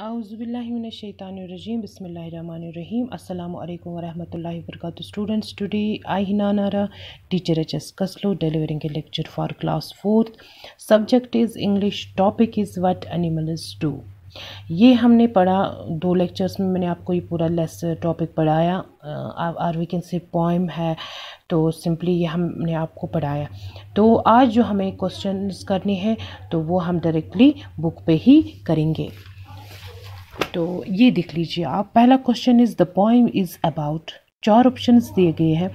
आउज़बिल्लाशैतानरजीम बसमीम अल्लाम वरहमल्ला वर्क स्टूडेंट्स टुडे आई नानारा टीचर एच एस कसलो delivering a lecture for class fourth subject is English topic is what animals do ये हमने पढ़ा दो लेक्चर्स में मैंने आपको ये पूरा लेस टॉपिक पढ़ाया or we can say poem है तो सिंपली ये हमने आपको पढ़ाया तो आज जो हमें क्वेश्चन करने हैं तो वो हम डायरेक्टली बुक पे ही करेंगे तो ये देख लीजिए आप पहला question is the poem is about चार ऑप्शंस दिए गए हैं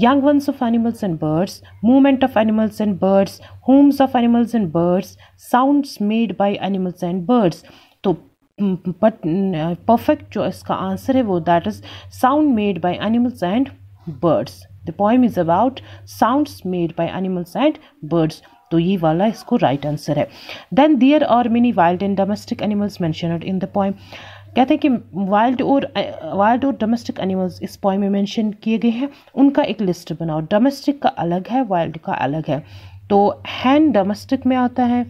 young ones of animals and birds movement of animals and birds homes of animals and birds sounds made by animals and birds तो but mm, perfect mm, uh, जो इसका answer है वो that is sound made by animals and birds the poem is about sounds made by animals and birds तो ये वाला इसको right right answer है then there are many wild and domestic animals mentioned in the poem कहते हैं कि wild और wild और डोमेस्टिक एनिमल्स इस पॉइम में मैंशन किए गए हैं उनका एक लिस्ट बनाओ डोमेस्टिक का अलग है वाइल्ड का अलग है तो हैन डोमेस्टिक में आता है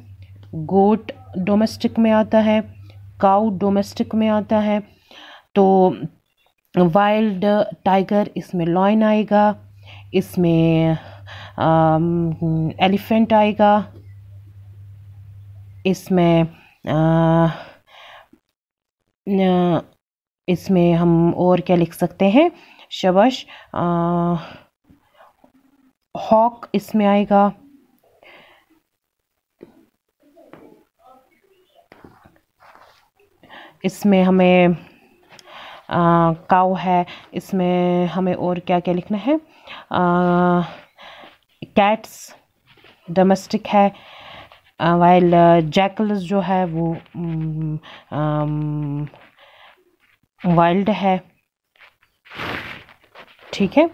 गोट डोमेस्टिक में आता है काउ डोमेस्टिक में आता है तो वाइल्ड टाइगर इसमें लॉइन आएगा इसमें एलिफेंट um, आएगा इसमें uh, uh, इसमें हम और क्या लिख सकते हैं शबश uh, हॉक इसमें आएगा इसमें हमें काव है इसमें हमें और क्या क्या लिखना है आ, कैट्स डोमेस्टिक है वाइल uh, जैकल्स uh, जो है वो वाइल्ड mm, um, है ठीक है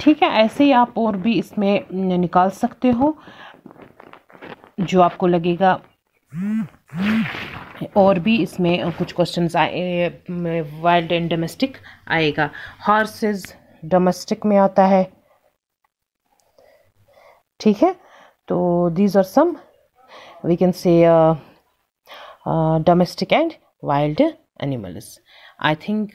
ठीक है ऐसे ही आप और भी इसमें निकाल सकते हो जो आपको लगेगा और भी इसमें कुछ क्वेश्चंस आए वाइल्ड एंड डोमेस्टिक आएगा हॉर्सेस डोमेस्टिक में आता है ठीक है तो these are some we can say domestic and wild animals I think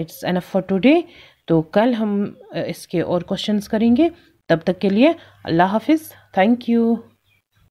it's enough for today तो कल हम uh, इसके और क्वेश्चंस करेंगे तब तक के लिए अल्लाह हाफिज़ थैंक यू